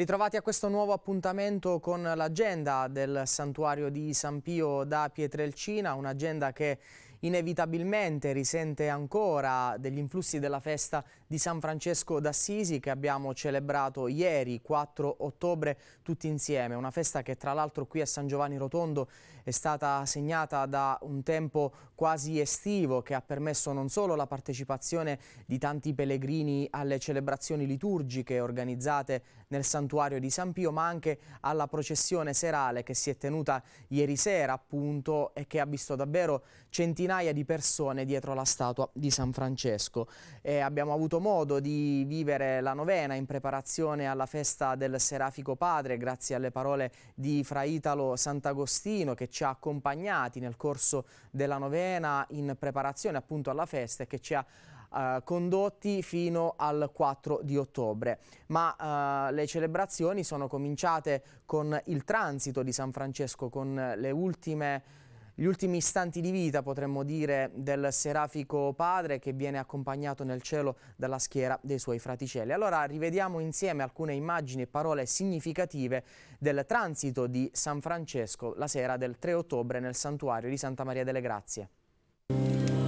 ritrovati a questo nuovo appuntamento con l'agenda del santuario di San Pio da Pietrelcina, un'agenda che inevitabilmente risente ancora degli influssi della festa di San Francesco d'Assisi che abbiamo celebrato ieri 4 ottobre tutti insieme, una festa che tra l'altro qui a San Giovanni Rotondo è stata segnata da un tempo quasi estivo che ha permesso non solo la partecipazione di tanti pellegrini alle celebrazioni liturgiche organizzate nel santuario di San Pio, ma anche alla processione serale che si è tenuta ieri sera appunto e che ha visto davvero centinaia di persone dietro la statua di San Francesco. E abbiamo avuto modo di vivere la novena in preparazione alla festa del Serafico Padre grazie alle parole di Fra Italo Sant'Agostino che ci ha accompagnati nel corso della novena cena in preparazione appunto alla festa che ci ha eh, condotti fino al 4 di ottobre. Ma eh, le celebrazioni sono cominciate con il transito di San Francesco, con le ultime gli ultimi istanti di vita, potremmo dire, del serafico padre che viene accompagnato nel cielo dalla schiera dei suoi fraticelli. Allora rivediamo insieme alcune immagini e parole significative del transito di San Francesco la sera del 3 ottobre nel santuario di Santa Maria delle Grazie. Thank you.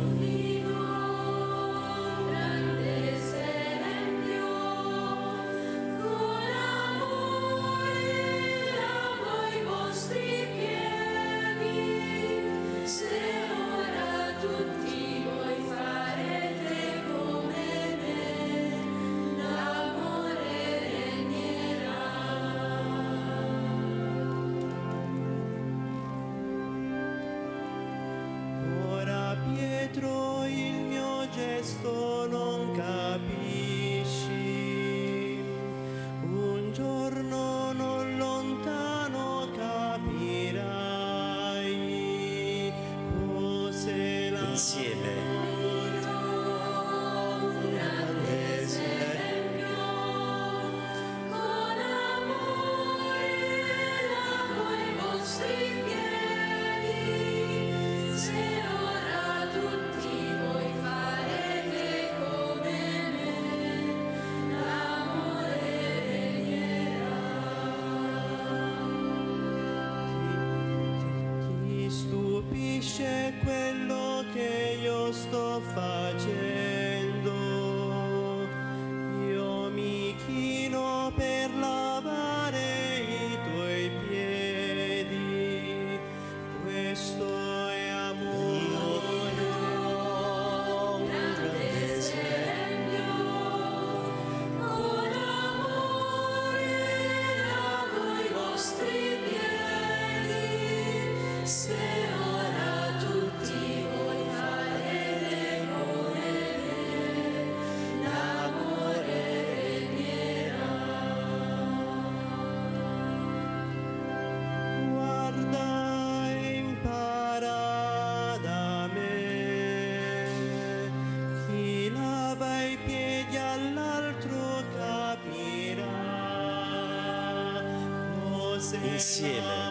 谢了。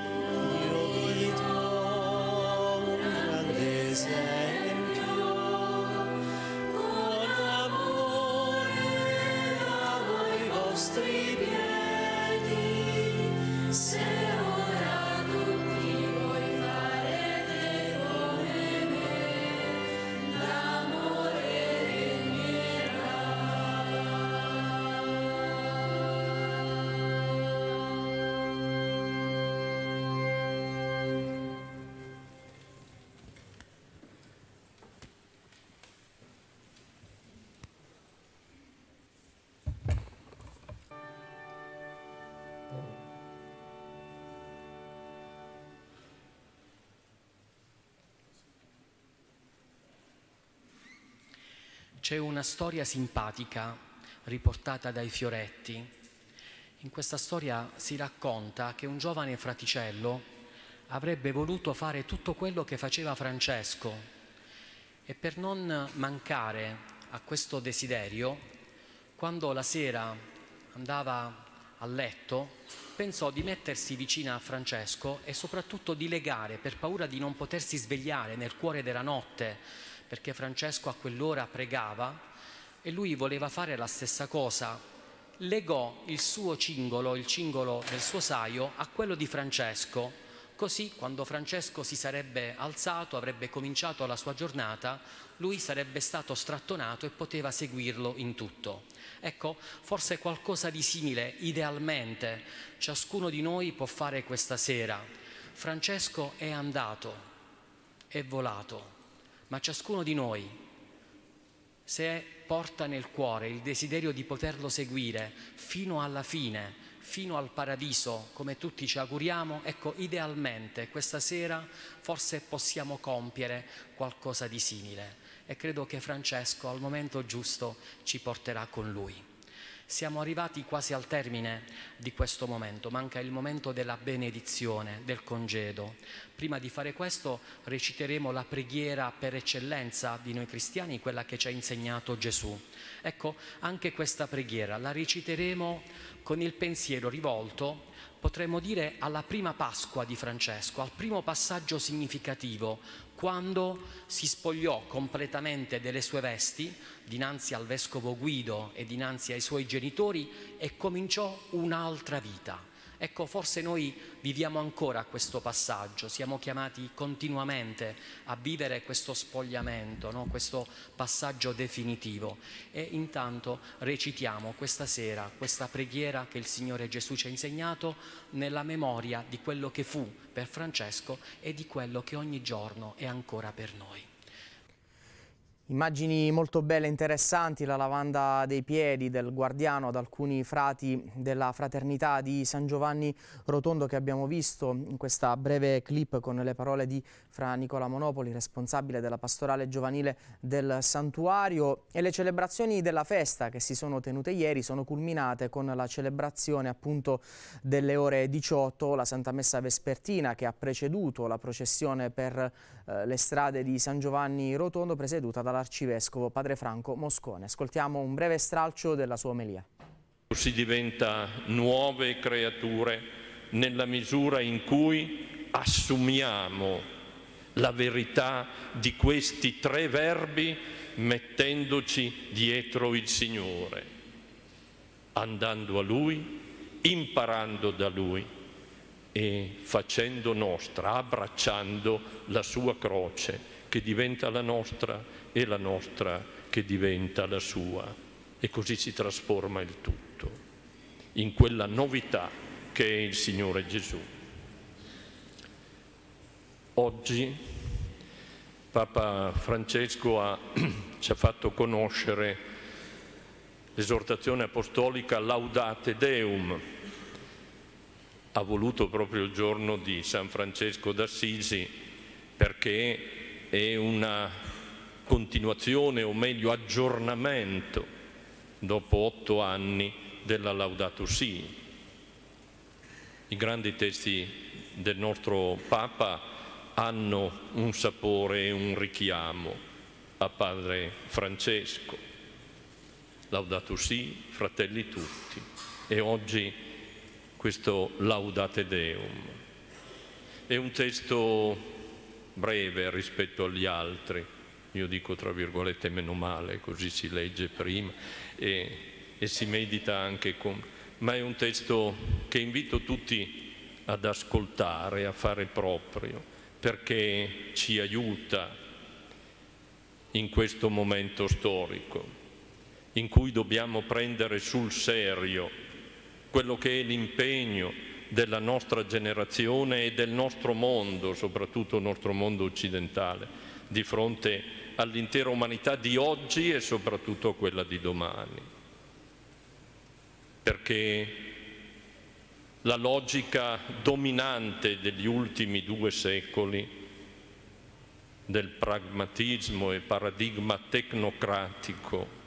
C'è una storia simpatica riportata dai Fioretti. In questa storia si racconta che un giovane fraticello avrebbe voluto fare tutto quello che faceva Francesco e per non mancare a questo desiderio, quando la sera andava a letto, pensò di mettersi vicino a Francesco e soprattutto di legare per paura di non potersi svegliare nel cuore della notte perché Francesco a quell'ora pregava e lui voleva fare la stessa cosa. Legò il suo cingolo, il cingolo del suo saio, a quello di Francesco. Così, quando Francesco si sarebbe alzato, avrebbe cominciato la sua giornata, lui sarebbe stato strattonato e poteva seguirlo in tutto. Ecco, forse qualcosa di simile, idealmente, ciascuno di noi può fare questa sera. Francesco è andato, è volato ma ciascuno di noi, se porta nel cuore il desiderio di poterlo seguire fino alla fine, fino al paradiso, come tutti ci auguriamo, ecco, idealmente questa sera forse possiamo compiere qualcosa di simile e credo che Francesco al momento giusto ci porterà con lui. Siamo arrivati quasi al termine di questo momento, manca il momento della benedizione, del congedo. Prima di fare questo reciteremo la preghiera per eccellenza di noi cristiani, quella che ci ha insegnato Gesù. Ecco, anche questa preghiera la reciteremo con il pensiero rivolto, potremmo dire, alla prima Pasqua di Francesco, al primo passaggio significativo quando si spogliò completamente delle sue vesti dinanzi al vescovo Guido e dinanzi ai suoi genitori e cominciò un'altra vita Ecco, forse noi viviamo ancora questo passaggio, siamo chiamati continuamente a vivere questo spogliamento, no? questo passaggio definitivo e intanto recitiamo questa sera questa preghiera che il Signore Gesù ci ha insegnato nella memoria di quello che fu per Francesco e di quello che ogni giorno è ancora per noi. Immagini molto belle e interessanti, la lavanda dei piedi del guardiano ad alcuni frati della fraternità di San Giovanni Rotondo che abbiamo visto in questa breve clip con le parole di Fra Nicola Monopoli, responsabile della pastorale giovanile del santuario e le celebrazioni della festa che si sono tenute ieri sono culminate con la celebrazione appunto delle ore 18, la Santa Messa Vespertina che ha preceduto la processione per eh, le strade di San Giovanni Rotondo presieduta dall'arcivescovo padre Franco Moscone. Ascoltiamo un breve stralcio della sua omelia. Si diventa nuove creature nella misura in cui assumiamo la verità di questi tre verbi mettendoci dietro il Signore, andando a Lui, imparando da Lui e facendo nostra, abbracciando la sua croce che diventa la nostra e la nostra che diventa la sua. E così si trasforma il tutto, in quella novità che è il Signore Gesù. Oggi Papa Francesco ha, ci ha fatto conoscere l'esortazione apostolica Laudate Deum, ha voluto proprio il giorno di San Francesco d'Assisi perché è una continuazione o meglio aggiornamento dopo otto anni della Laudato Si. I grandi testi del nostro Papa hanno un sapore e un richiamo a Padre Francesco. Laudato Si, fratelli tutti. E oggi questo Laudate Deum. È un testo breve rispetto agli altri, io dico tra virgolette meno male, così si legge prima e, e si medita anche con... ma è un testo che invito tutti ad ascoltare, a fare proprio, perché ci aiuta in questo momento storico in cui dobbiamo prendere sul serio quello che è l'impegno della nostra generazione e del nostro mondo, soprattutto il nostro mondo occidentale, di fronte all'intera umanità di oggi e soprattutto a quella di domani. Perché la logica dominante degli ultimi due secoli del pragmatismo e paradigma tecnocratico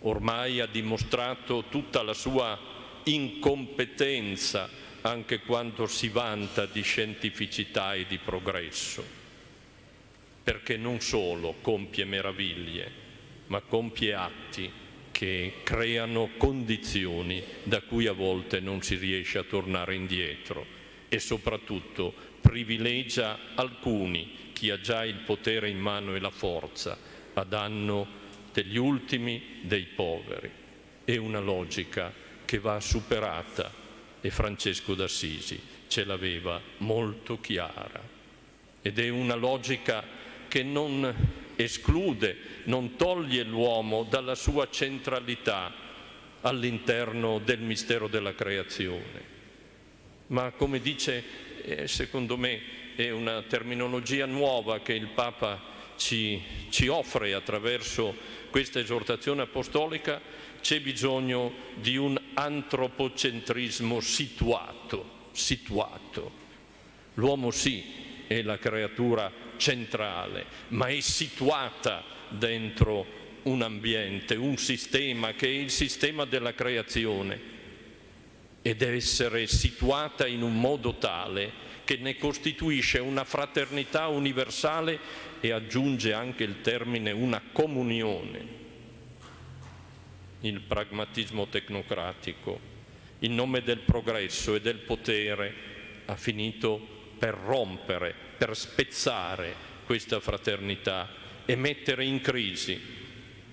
ormai ha dimostrato tutta la sua incompetenza anche quando si vanta di scientificità e di progresso, perché non solo compie meraviglie, ma compie atti che creano condizioni da cui a volte non si riesce a tornare indietro e soprattutto privilegia alcuni, chi ha già il potere in mano e la forza, a danno degli ultimi, dei poveri. È una logica che va superata e Francesco d'Assisi ce l'aveva molto chiara ed è una logica che non esclude, non toglie l'uomo dalla sua centralità all'interno del mistero della creazione. Ma come dice, eh, secondo me, è una terminologia nuova che il Papa ci, ci offre attraverso questa esortazione apostolica, c'è bisogno di un antropocentrismo situato, situato. L'uomo sì è la creatura centrale, ma è situata dentro un ambiente, un sistema che è il sistema della creazione e deve essere situata in un modo tale che ne costituisce una fraternità universale e aggiunge anche il termine una comunione il pragmatismo tecnocratico, in nome del progresso e del potere, ha finito per rompere, per spezzare questa fraternità e mettere in crisi,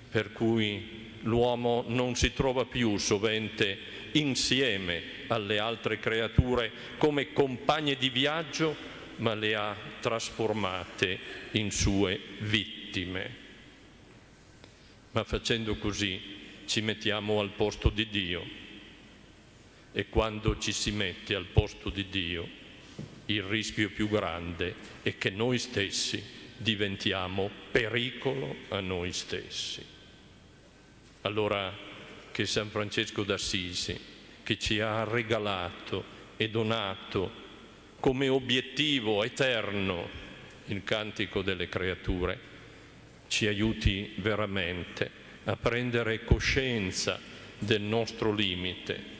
per cui l'uomo non si trova più sovente insieme alle altre creature come compagne di viaggio, ma le ha trasformate in sue vittime. Ma facendo così ci mettiamo al posto di Dio e quando ci si mette al posto di Dio il rischio più grande è che noi stessi diventiamo pericolo a noi stessi. Allora che San Francesco d'Assisi, che ci ha regalato e donato come obiettivo eterno il cantico delle creature, ci aiuti veramente a a prendere coscienza del nostro limite,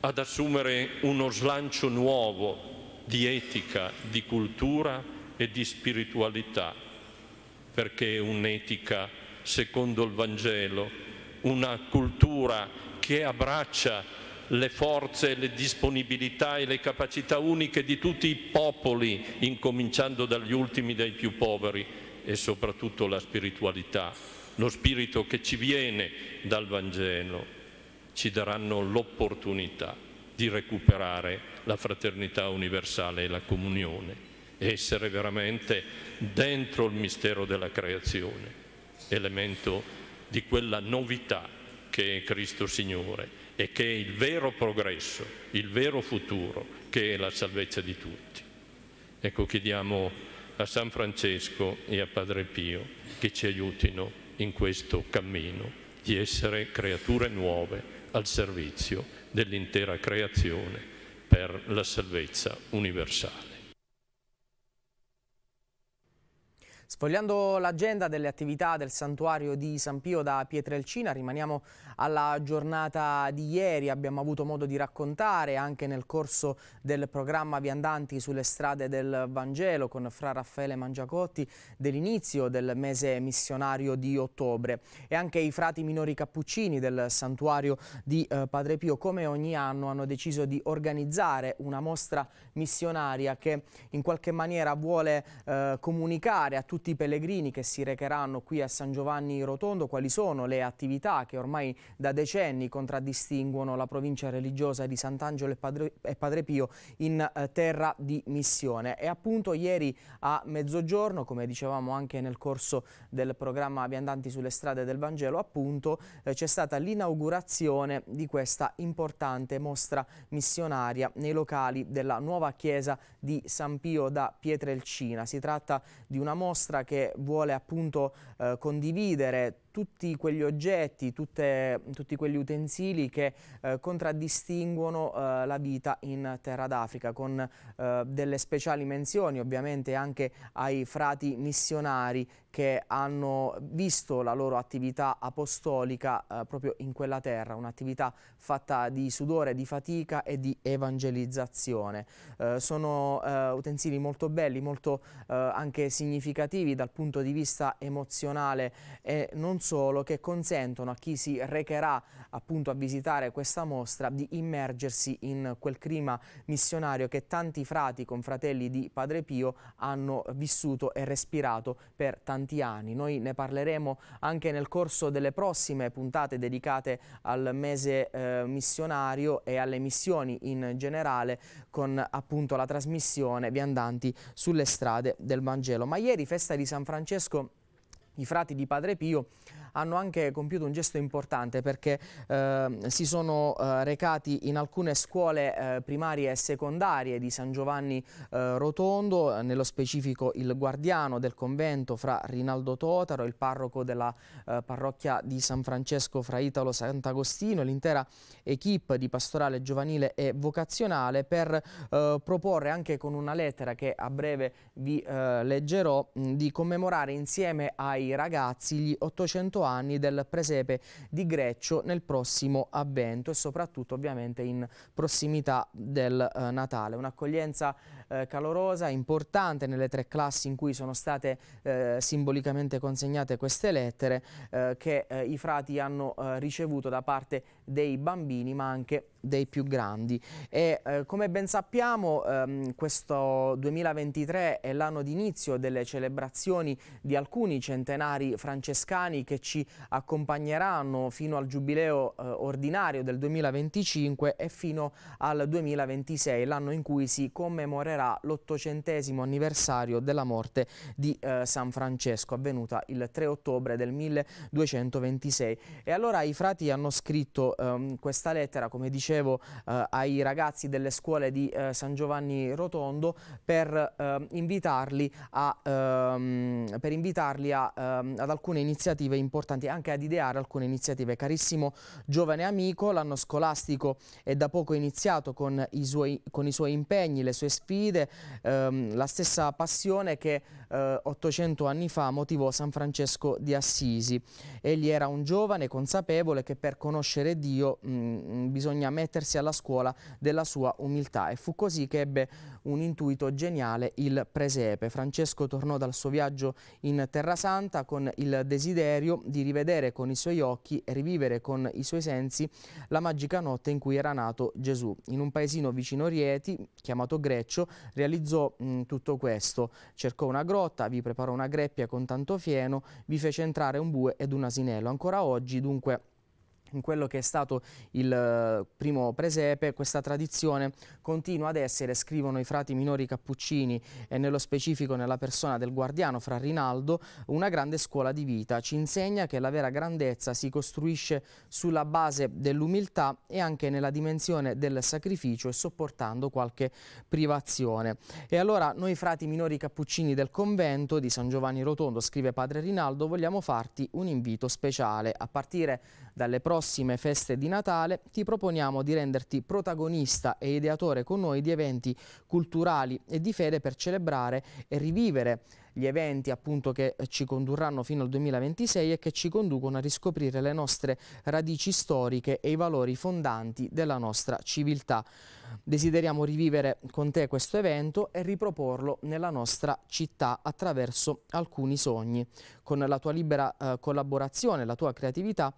ad assumere uno slancio nuovo di etica, di cultura e di spiritualità, perché un'etica secondo il Vangelo, una cultura che abbraccia le forze, le disponibilità e le capacità uniche di tutti i popoli, incominciando dagli ultimi, dai più poveri, e soprattutto la spiritualità lo spirito che ci viene dal Vangelo ci daranno l'opportunità di recuperare la fraternità universale e la comunione essere veramente dentro il mistero della creazione, elemento di quella novità che è Cristo Signore e che è il vero progresso, il vero futuro, che è la salvezza di tutti. Ecco, chiediamo a San Francesco e a Padre Pio che ci aiutino in questo cammino di essere creature nuove al servizio dell'intera creazione per la salvezza universale. Sfogliando l'agenda delle attività del santuario di San Pio da Pietrelcina, rimaniamo alla giornata di ieri, abbiamo avuto modo di raccontare anche nel corso del programma Viandanti sulle strade del Vangelo con Fra Raffaele Mangiacotti dell'inizio del mese missionario di ottobre e anche i frati minori cappuccini del santuario di eh, Padre Pio come ogni anno hanno deciso di organizzare una mostra missionaria che in qualche maniera vuole eh, comunicare a tutti tutti i pellegrini che si recheranno qui a San Giovanni Rotondo quali sono le attività che ormai da decenni contraddistinguono la provincia religiosa di Sant'Angelo e Padre, e Padre Pio in eh, terra di missione. E appunto ieri a mezzogiorno, come dicevamo anche nel corso del programma Viandanti sulle strade del Vangelo, appunto eh, c'è stata l'inaugurazione di questa importante mostra missionaria nei locali della nuova chiesa di San Pio da Pietrelcina. Si tratta di una mostra destra che vuole appunto eh, condividere tutti quegli oggetti, tutte, tutti quegli utensili che eh, contraddistinguono eh, la vita in terra d'Africa, con eh, delle speciali menzioni ovviamente anche ai frati missionari che hanno visto la loro attività apostolica eh, proprio in quella terra, un'attività fatta di sudore, di fatica e di evangelizzazione. Eh, sono eh, utensili molto belli, molto anche significativi dal punto di vista emozionale e non solo che consentono a chi si recherà appunto a visitare questa mostra di immergersi in quel clima missionario che tanti frati confratelli di Padre Pio hanno vissuto e respirato per tanti anni. Noi ne parleremo anche nel corso delle prossime puntate dedicate al mese eh, missionario e alle missioni in generale con appunto la trasmissione Viandanti sulle strade del Vangelo. Ma ieri festa di San Francesco i frati di Padre Pio hanno anche compiuto un gesto importante perché eh, si sono eh, recati in alcune scuole eh, primarie e secondarie di San Giovanni eh, Rotondo, nello specifico il guardiano del convento fra Rinaldo Totaro, il parroco della eh, parrocchia di San Francesco fra Italo Sant'Agostino, l'intera equip di pastorale giovanile e vocazionale per eh, proporre anche con una lettera che a breve vi leggerò di commemorare insieme ai ragazzi gli 800 anni del presepe di Greccio nel prossimo avvento e soprattutto ovviamente in prossimità del eh, Natale. Un'accoglienza eh, calorosa, importante nelle tre classi in cui sono state eh, simbolicamente consegnate queste lettere eh, che eh, i frati hanno eh, ricevuto da parte dei bambini ma anche dei più grandi e eh, come ben sappiamo ehm, questo 2023 è l'anno d'inizio delle celebrazioni di alcuni centenari francescani che ci accompagneranno fino al giubileo eh, ordinario del 2025 e fino al 2026, l'anno in cui si commemorerà l'ottocentesimo anniversario della morte di eh, San Francesco avvenuta il 3 ottobre del 1226 e allora i frati hanno scritto ehm, questa lettera come dicevo dicevo, eh, ai ragazzi delle scuole di eh, San Giovanni Rotondo per eh, invitarli, a, ehm, per invitarli a, ehm, ad alcune iniziative importanti, anche ad ideare alcune iniziative. Carissimo giovane amico, l'anno scolastico è da poco iniziato con i suoi, con i suoi impegni, le sue sfide, ehm, la stessa passione che 800 eh, anni fa motivò San Francesco di Assisi. Egli era un giovane consapevole che per conoscere Dio mh, mm, mm, bisogna mettere mettersi alla scuola della sua umiltà e fu così che ebbe un intuito geniale il presepe. Francesco tornò dal suo viaggio in Terra Santa con il desiderio di rivedere con i suoi occhi e rivivere con i suoi sensi la magica notte in cui era nato Gesù. In un paesino vicino Rieti, chiamato Greccio, realizzò mh, mm, tutto questo. Cercò una grotta, vi preparò una greppia con tanto fieno, vi fece entrare un bue ed un asinello. Ancora oggi, dunque, in quello che è stato il eh, primo presepe, questa tradizione continua ad essere, scrivono i frati minori cappuccini e nello specifico nella persona del guardiano Fra Rinaldo, una grande scuola di vita. Ci insegna che la vera grandezza si costruisce sulla base dell'umiltà e anche nella dimensione del sacrificio e sopportando qualche privazione. E allora noi frati minori cappuccini del convento di San Giovanni Rotondo, scrive padre Rinaldo, vogliamo farti un invito speciale a partire dalle prossime feste di Natale ti proponiamo di renderti protagonista e ideatore con noi di eventi culturali e di fede per celebrare e rivivere gli eventi appunto che ci condurranno fino al 2026 e che ci conducono a riscoprire le nostre radici storiche e i valori fondanti della nostra civiltà. Desideriamo rivivere con te questo evento e riproporlo nella nostra città attraverso alcuni sogni. Con la tua libera eh, collaborazione, la tua creatività,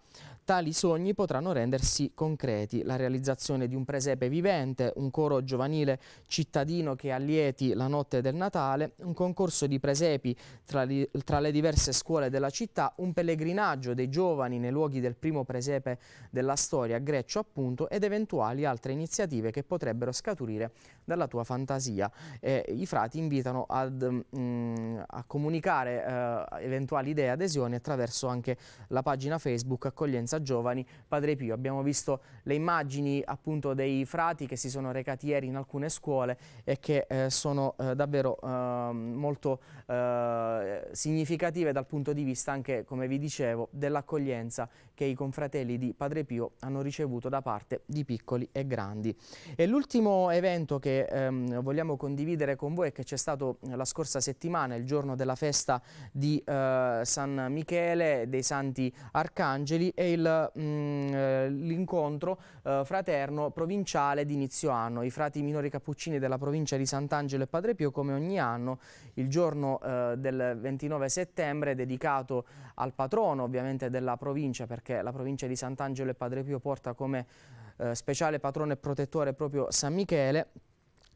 Tali sogni potranno rendersi concreti. La realizzazione di un presepe vivente, un coro giovanile cittadino che allieti la notte del Natale, un concorso di presepi tra, li, tra le diverse scuole della città, un pellegrinaggio dei giovani nei luoghi del primo presepe della storia, Greccio appunto, ed eventuali altre iniziative che potrebbero scaturire dalla tua fantasia. Eh, I frati invitano ad, mh, mm, a comunicare eh, eventuali idee e adesioni attraverso anche la pagina Facebook Accoglienza Giovani Padre Pio. Abbiamo visto le immagini appunto dei frati che si sono recati ieri in alcune scuole e che eh, sono eh, davvero ehm, molto eh, significative dal punto di vista anche, come vi dicevo, dell'accoglienza che i confratelli di Padre Pio hanno ricevuto da parte di piccoli e grandi. E l'ultimo evento che ehm, vogliamo condividere con voi e che c'è stato eh, la scorsa settimana, il giorno della festa di eh, San Michele, dei Santi Arcangeli e mm, eh, l'incontro eh, fraterno provinciale di inizio anno. I frati minori cappuccini della provincia di Sant'Angelo e Padre Pio come ogni anno il giorno eh, del 29 settembre dedicato al patrono ovviamente della provincia perché la provincia di Sant'Angelo e Padre Pio porta come eh, speciale patrono e protettore proprio San Michele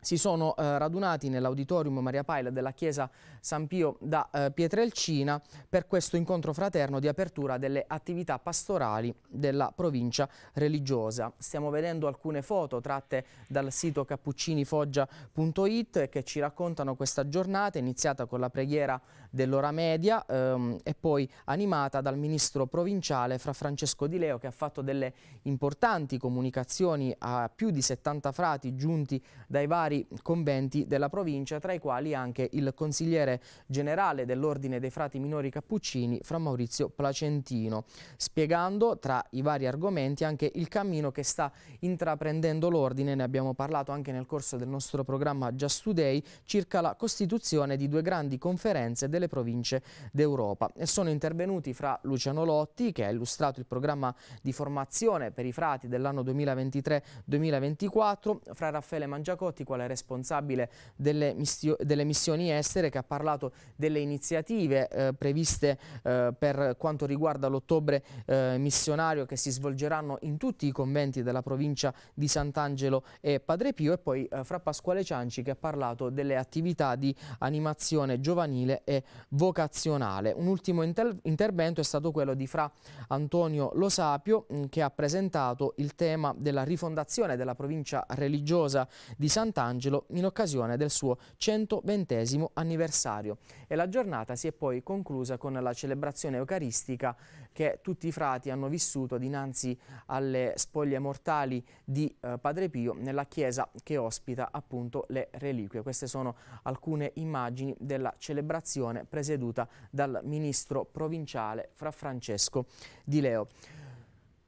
si sono eh, radunati nell'auditorium Maria Paila della Chiesa San Pio da eh, Pietrelcina per questo incontro fraterno di apertura delle attività pastorali della provincia religiosa. Stiamo vedendo alcune foto tratte dal sito cappuccinifoggia.it che ci raccontano questa giornata iniziata con la preghiera dell'ora media ehm, e poi animata dal ministro provinciale Fra Francesco Di Leo che ha fatto delle importanti comunicazioni a più di 70 frati giunti dai vari vari conventi della provincia, tra i quali anche il consigliere generale dell'Ordine dei Frati Minori Cappuccini, Fra Maurizio Placentino, spiegando tra i vari argomenti anche il cammino che sta intraprendendo l'Ordine, ne abbiamo parlato anche nel corso del nostro programma Just Today, circa la costituzione di due grandi conferenze delle province d'Europa. Sono intervenuti fra Luciano Lotti, che ha illustrato il programma di formazione per i frati dell'anno 2023-2024, fra Raffaele Mangiacotti, quale Scuola, responsabile delle, delle, missioni estere, che ha parlato delle iniziative eh, previste eh, per quanto riguarda l'ottobre eh, missionario che si svolgeranno in tutti i conventi della provincia di Sant'Angelo e Padre Pio e poi eh, fra Pasquale Cianci che ha parlato delle attività di animazione giovanile e vocazionale. Un ultimo inter intervento è stato quello di fra Antonio Lo Sapio mm, che ha presentato il tema della rifondazione della provincia religiosa di Sant'Angelo Michelangelo in occasione del suo 120 anniversario e la giornata si è poi conclusa con la celebrazione eucaristica che tutti i frati hanno vissuto dinanzi alle spoglie mortali di eh, Padre Pio nella chiesa che ospita appunto le reliquie. Queste sono alcune immagini della celebrazione presieduta dal ministro provinciale Fra Francesco Di Leo.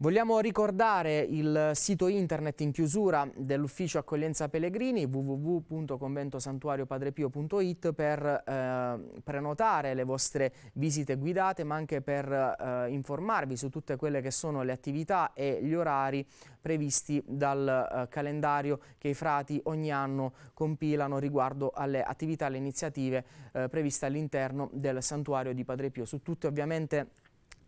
Vogliamo ricordare il sito internet in chiusura dell'ufficio accoglienza pellegrini www.conventosantuariopadrepio.it per eh, prenotare le vostre visite guidate ma anche per eh, informarvi su tutte quelle che sono le attività e gli orari previsti dal eh, calendario che i frati ogni anno compilano riguardo alle attività e alle iniziative eh, previste all'interno del santuario di Padre Pio. Su tutte ovviamente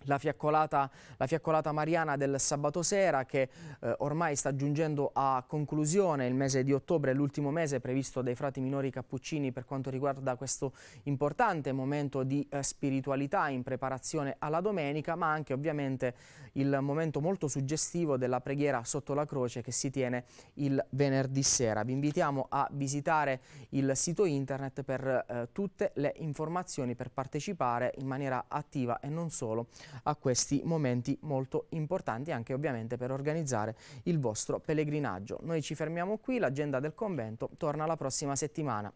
la fiaccolata, la fiaccolata, mariana del sabato sera che eh, ormai sta giungendo a conclusione il mese di ottobre, l'ultimo mese previsto dai frati minori cappuccini per quanto riguarda questo importante momento di eh, spiritualità in preparazione alla domenica, ma anche ovviamente il momento molto suggestivo della preghiera sotto la croce che si tiene il venerdì sera. Vi invitiamo a visitare il sito internet per eh, tutte le informazioni per partecipare in maniera attiva e non solo a questi momenti molto importanti anche ovviamente per organizzare il vostro pellegrinaggio. Noi ci fermiamo qui, l'agenda del convento torna la prossima settimana.